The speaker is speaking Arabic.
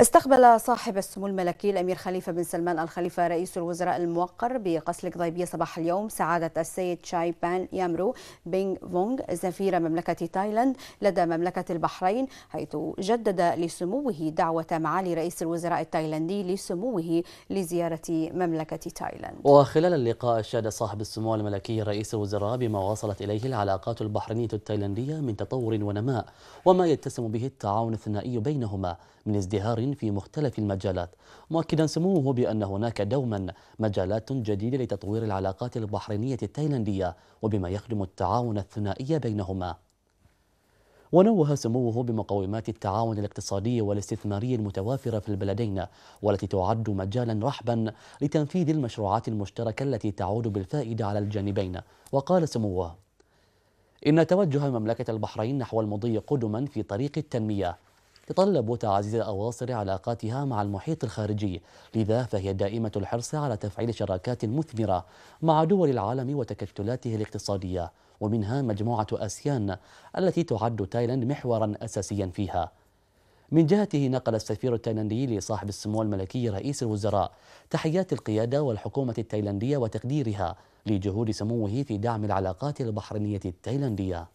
استقبل صاحب السمو الملكي الأمير خليفة بن سلمان الخليفة رئيس الوزراء الموقر بقصر القضيبية صباح اليوم سعادة السيد شاي بان يامرو بينغ فونغ سفير مملكة تايلاند لدى مملكة البحرين حيث جدد لسموه دعوة معالي رئيس الوزراء التايلاندي لسموه لزيارة مملكة تايلاند وخلال اللقاء أشاد صاحب السمو الملكي رئيس الوزراء بما وصلت إليه العلاقات البحرينية التايلاندية من تطور ونماء وما يتسم به التعاون الثنائي بينهما من ازدهار في مختلف المجالات مؤكدا سموه بأن هناك دوما مجالات جديدة لتطوير العلاقات البحرينية التايلاندية وبما يخدم التعاون الثنائي بينهما ونوه سموه بمقومات التعاون الاقتصادي والاستثماري المتوافرة في البلدين والتي تعد مجالا رحبا لتنفيذ المشروعات المشتركة التي تعود بالفائدة على الجانبين وقال سموه إن توجه مملكة البحرين نحو المضي قدما في طريق التنمية تطلب تعزيز أواصر علاقاتها مع المحيط الخارجي لذا فهي دائمة الحرص على تفعيل شراكات مثمرة مع دول العالم وتكتلاته الاقتصادية ومنها مجموعة أسيان التي تعد تايلاند محورا أساسيا فيها من جهته نقل السفير التايلاندي لصاحب السمو الملكي رئيس الوزراء تحيات القيادة والحكومة التايلاندية وتقديرها لجهود سموه في دعم العلاقات البحرينية التايلاندية